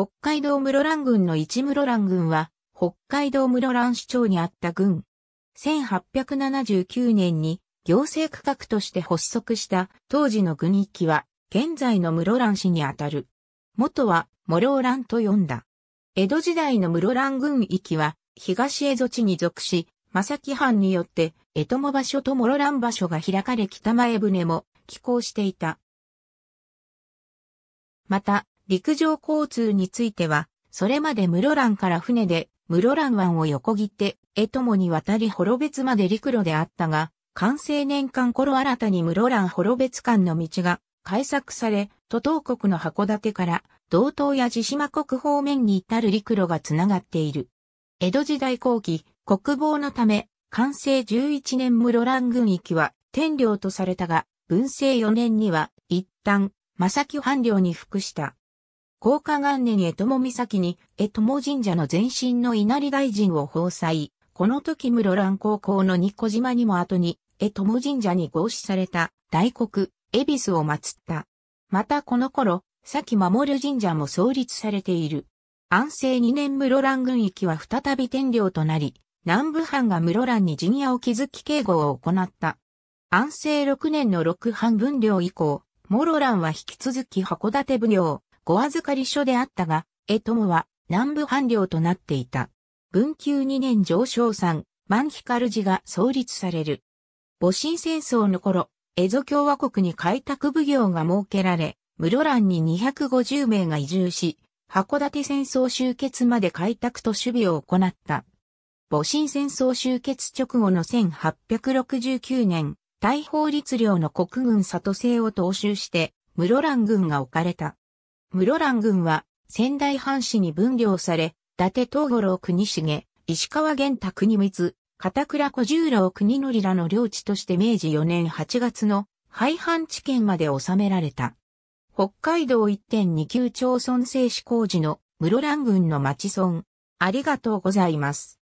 北海道室蘭郡の一室蘭郡は、北海道室蘭市町にあった郡。1879年に行政区画として発足した当時の郡域は、現在の室蘭市にあたる。元は、諸蘭と呼んだ。江戸時代の室蘭郡域は、東江戸地に属し、正木藩によって、江も場所と諸蘭場所が開かれ北前船も寄港していた。また、陸上交通については、それまで室蘭から船で、室蘭湾を横切って、江友に渡り幌別まで陸路であったが、完成年間頃新たに室蘭幌別間の道が開削され、都東国の函館から道東や地島国方面に至る陸路がつながっている。江戸時代後期、国防のため、完成11年室蘭軍域は天領とされたが、文政4年には一旦、正木藩領に服した。高下元年江友岬に江友神社の前身の稲荷大臣を奉祭。この時室蘭高校の二子島にも後に江友神社に合祀された大黒、恵比寿を祀った。またこの頃、先守神社も創立されている。安政2年室蘭軍域は再び天領となり、南部藩が室蘭に陣屋を築き警護を行った。安政6年の六藩分領以降、室蘭は引き続き函館奉行、小預かり所であったが、江友は南部藩領となっていた。文久2年上昇山、万光寺が創立される。戊辰戦争の頃、江戸共和国に開拓奉行が設けられ、室蘭に250名が移住し、函館戦争終結まで開拓と守備を行った。戊辰戦争終結直後の1869年、大法律令の国軍里制を踏襲して、室蘭軍が置かれた。室蘭郡は仙台藩士に分領され、伊達東五郎国重、石川玄太国光、片倉小十郎国則らの領地として明治4年8月の廃藩置県まで収められた。北海道1.2級町村制施工時の室蘭郡の町村。ありがとうございます。